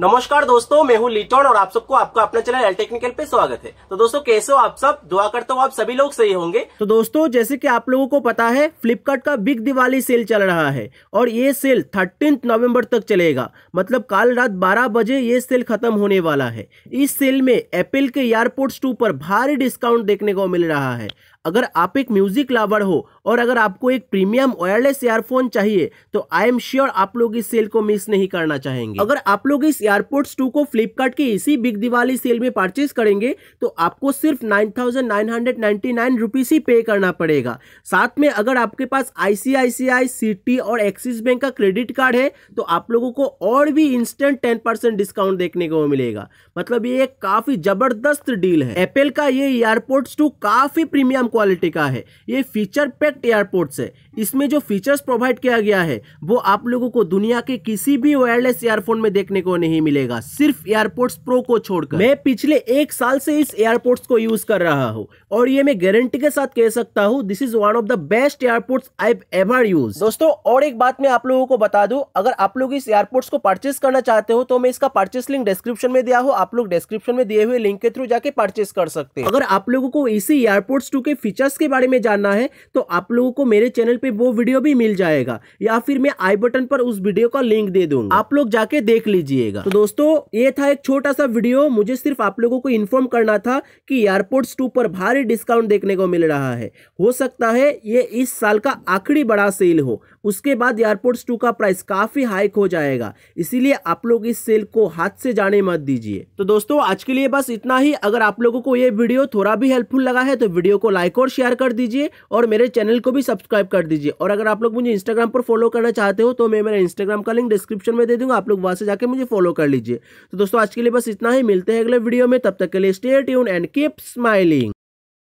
नमस्कार दोस्तों मैं हूं लिटोन और आप सबको आपका अपना चैनल एल टेक्निकल पे स्वागत है तो दोस्तों कैसे हो आप सब दुआ करता हूँ आप सभी लोग सही होंगे तो दोस्तों जैसे कि आप लोगों को पता है फ्लिपकार्ट का बिग दिवाली सेल चल रहा है और ये सेल थर्टीन नवंबर तक चलेगा मतलब कल रात 12 बजे ये सेल खत्म होने वाला है इस सेल में एप्पल के एयरपोर्ट टू पर भारी डिस्काउंट देखने को मिल रहा है अगर आप एक म्यूजिक लावर हो और अगर आपको एक प्रीमियम वायरलेस ईयरफोन चाहिए तो आई एम श्योर आप लोग इस सेल को मिस नहीं करना चाहेंगे अगर आप लोग इस एयरपोर्ट्स टू को फ्लिपकार्ट के इसी बिग दिवाली सेल में परचेज करेंगे तो आपको सिर्फ नाइन थाउजेंड ही पे करना पड़ेगा साथ में अगर आपके पास आईसीआईसीआई सिटी और एक्सिस बैंक का क्रेडिट कार्ड है तो आप लोगों को और भी इंस्टेंट टेन डिस्काउंट देखने को मिलेगा मतलब ये काफी जबरदस्त डील है एप्पल का ये एयरपोर्ट्स टू काफी प्रीमियम क्वालिटी का है ये फीचर पैक्ड एयरपोर्ट्स है इसमें जो फीचर्स प्रोवाइड किया गया है वो आप लोगों को दुनिया के किसी भी वायरलेस एयरफोन में देखने को नहीं मिलेगा सिर्फ एयरपोर्ट्स प्रो को छोड़कर मैं पिछले एक साल से इस एयरपोर्ट्स को यूज कर रहा हूँ और ये मैं गारंटी के साथ कह सकता हूँ this is one of the best AirPod I ever use दोस्तों और एक बात मैं आप लोगों को बता दू अगर आप लोग इस एयरपोर्ट्स को परचेस करना चाहते हो तो मैं इसका परचेस लिंक डिस्क्रिप्शन में दिया हो आप लोग डिस्क्रिप्शन में दिए हुए लिंक के थ्रू जाके परचेस कर सकते हैं अगर आप लोगों को इसी एयरपोर्ट्स टू के फीचर्स के बारे में जानना है तो आप लोगों को मेरे चैनल पर पे वो वीडियो भी मिल जाएगा या फिर मैं आई बटन पर उस वीडियो का लिंक दे दूंगा आप लोग जाके देख लीजिएगा तो दोस्तों ये था एक छोटा सा वीडियो मुझे सिर्फ आप लोगों को इन्फॉर्म करना था कि एयरपोर्ट्स टू पर भारी डिस्काउंट देखने को मिल रहा है हो सकता है ये इस साल का आखिरी बड़ा सेल हो उसके बाद एयरपोर्ट्स टू का प्राइस काफ़ी हाइक हो जाएगा इसीलिए आप लोग इस सेल को हाथ से जाने मत दीजिए तो दोस्तों आज के लिए बस इतना ही अगर आप लोगों को ये वीडियो थोड़ा भी हेल्पफुल लगा है तो वीडियो को लाइक और शेयर कर दीजिए और मेरे चैनल को भी सब्सक्राइब कर दीजिए और अगर आप लोग मुझे इंस्टाग्राम पर फॉलो करना चाहते हो तो मैं मेरा इंस्टाग्राम का लिंक डिस्क्रिप्शन में दे दूंगा आप लोग वहां से जाकर मुझे फॉलो कर लीजिए तो दोस्तों आज के लिए बस इतना ही मिलते हैं अगले वीडियो में तब तक के लिए स्टे यून एंड कीप स्माइलिंग